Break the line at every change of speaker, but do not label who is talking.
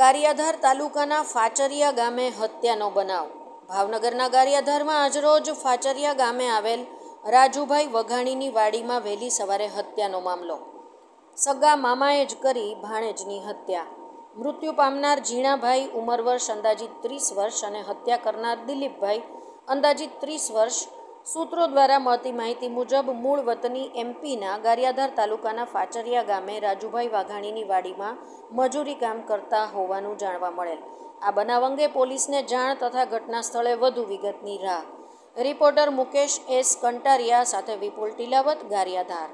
ગારિયાધાર તાલુકાના ફાચરિયા ગામે હત્યાનો બનાવ ભાવનગરના ગારિયાધારમાં આજરોજ ફાચરિયા ગામે આવેલ રાજુભાઈ વઘાણીની વાડીમાં વહેલી સવારે હત્યાનો મામલો સગા મામાએ જ કરી ભાણેજની હત્યા મૃત્યુ પામનાર ઝીણાભાઈ ઉંમર વર્ષ અંદાજીત ત્રીસ વર્ષ અને હત્યા કરનાર દિલીપભાઈ અંદાજીત ત્રીસ વર્ષ સૂત્રો દ્વારા મળતી માહિતી મુજબ મૂળ વતની એમપીના ગારિયાધાર તાલુકાના ફાચરિયા ગામે રાજુભાઈ વાઘાણીની વાડીમાં મજૂરી કામ કરતા હોવાનું જાણવા મળેલ આ બનાવ અંગે પોલીસને જાણ તથા ઘટના સ્થળે વધુ વિગતની રાહ રિપોર્ટર મુકેશ એસ કંટારિયા સાથે વિપુલ ટીલાવત ગારિયાધાર